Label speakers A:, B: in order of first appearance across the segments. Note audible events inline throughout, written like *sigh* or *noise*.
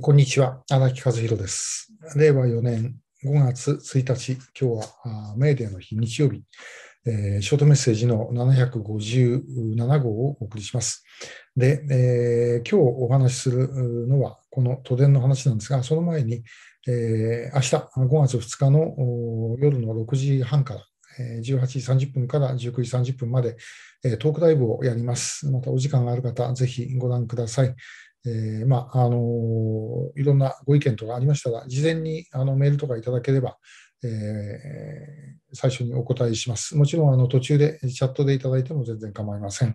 A: こんにちは、荒木和弘です。令和4年5月1日、今日はメーデーの日、日曜日、えー、ショートメッセージの757号をお送りします。で、えー、今日お話しするのは、この都電の話なんですが、その前に、えー、明日5月2日の夜の6時半から、18時30分から19時30分までトークライブをやります。またお時間がある方、ぜひご覧ください。えー、まあ、あのー、いろんなご意見とかありましたら、事前にあのメールとかいただければ、えー、最初にお答えします。もちろん、あの、途中でチャットでいただいても全然構いません。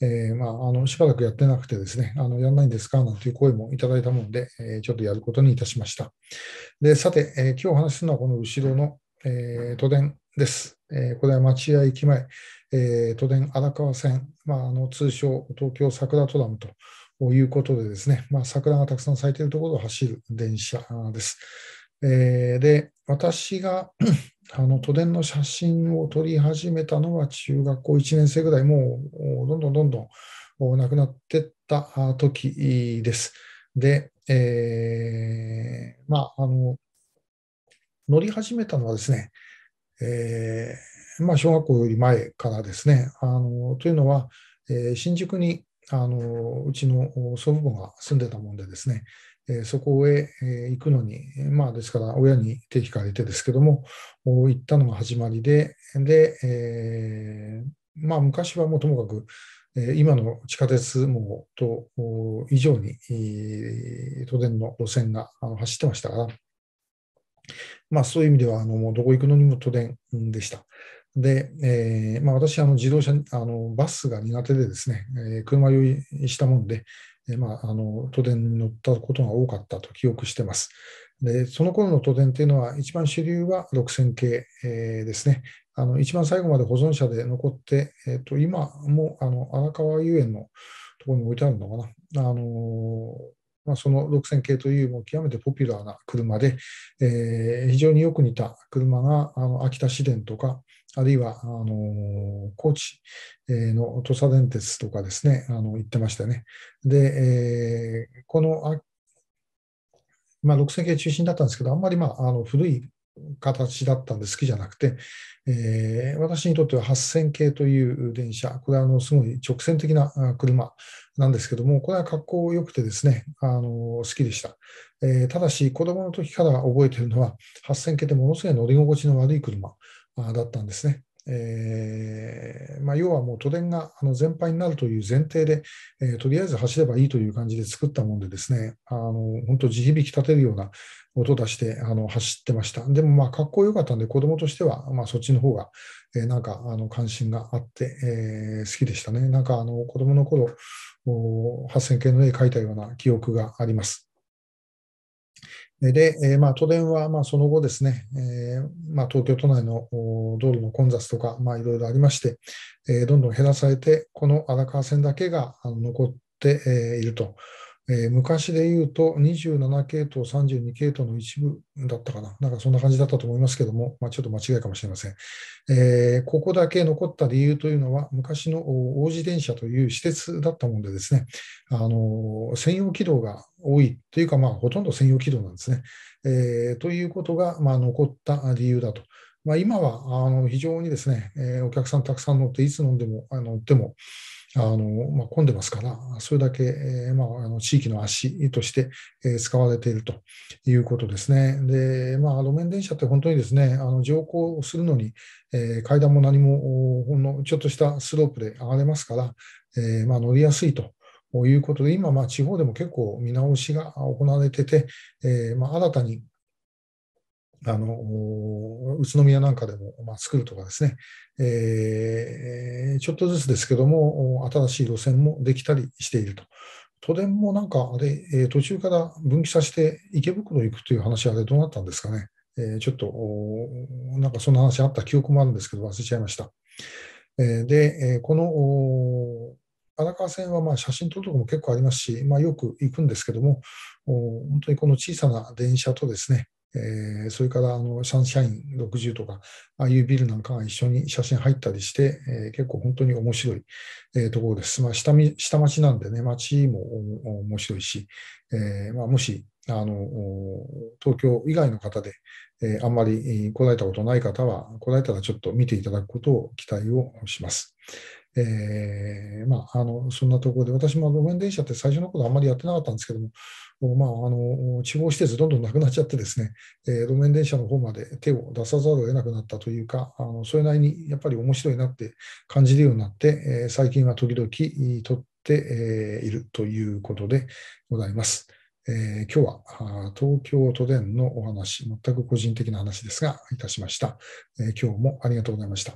A: えまあ、あの、しばらくやってなくてですね、あの、やんないんですかなんていう声もいただいたもんで、えちょっとやることにいたしました。で、さて、え今日お話しするのはこの後ろの、え都電です。えこれは町屋駅前、え都電荒川線、まあ、あの、通称東京桜トラムとということでですね、まあ、桜がたくさん咲いているところを走る電車です。えー、で、私が *clears throat* あの都電の写真を撮り始めたのは中学校1年生ぐらい、もうどんどんどんどんなくなってった時です。で、えー、まあ、あの、乗り始めたのはですね、えー、まあ、小学校より前からですね、あのというのは、えー、新宿にあのうちの祖父母が住んでたもんでですね、えそこへ、え行くのに、まあ、ですから親に定期かれてですけども、行ったのが始まりで、で、えー、まあ、昔はもうともかく、え今の地下鉄網と以上に、都電の路線が走ってましたから、まあ、そういう意味ではあのどこ行くのにも都電でした。で、えー、まあ、私、あの自動車あの、バスが苦手でですね、えー、車酔いしたもんで、えー、まあ、あの都電に乗ったことが多かったと記憶してます。でその頃の都電というのは、一番主流は6000系、えー、ですね。あの一番最後まで保存者で残って、えーと、今もあの荒川遊園のところに置いてあるのかな。あのまあ、その6000系というもう極めてポピュラーな車で、えー、非常によく似た車があの秋田市電とか、あるいはあの高知の土佐電鉄とかですね、あの行ってましたね。で、えー、このまあ、6000系中心だったんですけど、あんまり、まあ、あの古い形だったんで好きじゃなくて、えー、私にとっては8000系という電車、これはあのすごい直線的な車なんですけども、これは格好良くてですね、あの好きでした。えー、ただし、子供の時から覚えてるのは、8000系ってものすごい乗り心地の悪い車だったんですね。えー、まあ、要はもう都電があの全廃になるという前提で、えー、とりあえず走ればいいという感じで作ったもんでですね、あの本当地響き立てるような音出してあの走ってました。でもまあかっこよかったんで子供としては、まあ、そっちの方が、えー、なんかあの関心があって、え好きでしたね。なんかあの子供の頃8000系の絵描いたような記憶があります。で、えー、まあ、都電はまあその後ですね、えー、まあ、東京都内の道路の混雑とか、まあ、いろいろありまして、えー、どんどん減らされて、この荒川線だけが残っていると。えー、昔で言うと27系統、32系統の一部だったかな。なんかそんな感じだったと思いますけども、まあ、ちょっと間違いかもしれません、えー、ここだけ残った理由というのは、昔の王子電車という施設だったもんでですね、あのー、専用軌道が多いというか、まあ、ほとんど専用軌道なんですね。えということが、まあ、残った理由だと。まあ、今はあの非常にですね、えー、お客さんたくさん乗って、いつ飲んでも、あのでも、あのまあ、混んでますから、それだけ、えー、まあ、あの地域の足として、えー、使われているということですね。で、まあ、路面電車って本当にですね、あの乗降するのに、えー、階段も何もほんのちょっとしたスロープで上がれますから、えまあ、乗りやすいと。いうことで今、ま地方でも結構見直しが行われてて、えまあ、新たにあの宇都宮なんかでも、まあ、作るとかですね、えー、ちょっとずつですけども、新しい路線もできたりしていると。都電もなんかあれ、え途中から分岐させて池袋行くという話はあれどうなったんですかね。えちょっと、なんかそんな話あった記憶もあるんですけど、忘れちゃいました。えで、この荒川線はま写真撮るとこも結構ありますし、まあ、よく行くんですけども、本当にこの小さな電車とですね、えー、それからあのサンシャイン60とか、ああいうビルなんかが一緒に写真入ったりして、えー、結構本当に面白い、えー、ところです。まあ下、下町なんでね、町も面白いし、えーまあ、もしあの東京以外の方で、えー、あんまり来られたことない方は、来られたらちょっと見ていただくことを期待をします。えーまあ、あのそんなところで、私も路面電車って最初のことあんまりやってなかったんですけども、もうまあ、あの地方施設どんどんなくなっちゃってですね、えー、路面電車の方まで手を出さざるを得なくなったというか、あのそれなりにやっぱり面白いなって感じるようになって、えー、最近は時々撮って、えいるということでございます。えー、今日は東京都電のお話、全く個人的な話ですが、いたしました、えー、今日もありがとうございました。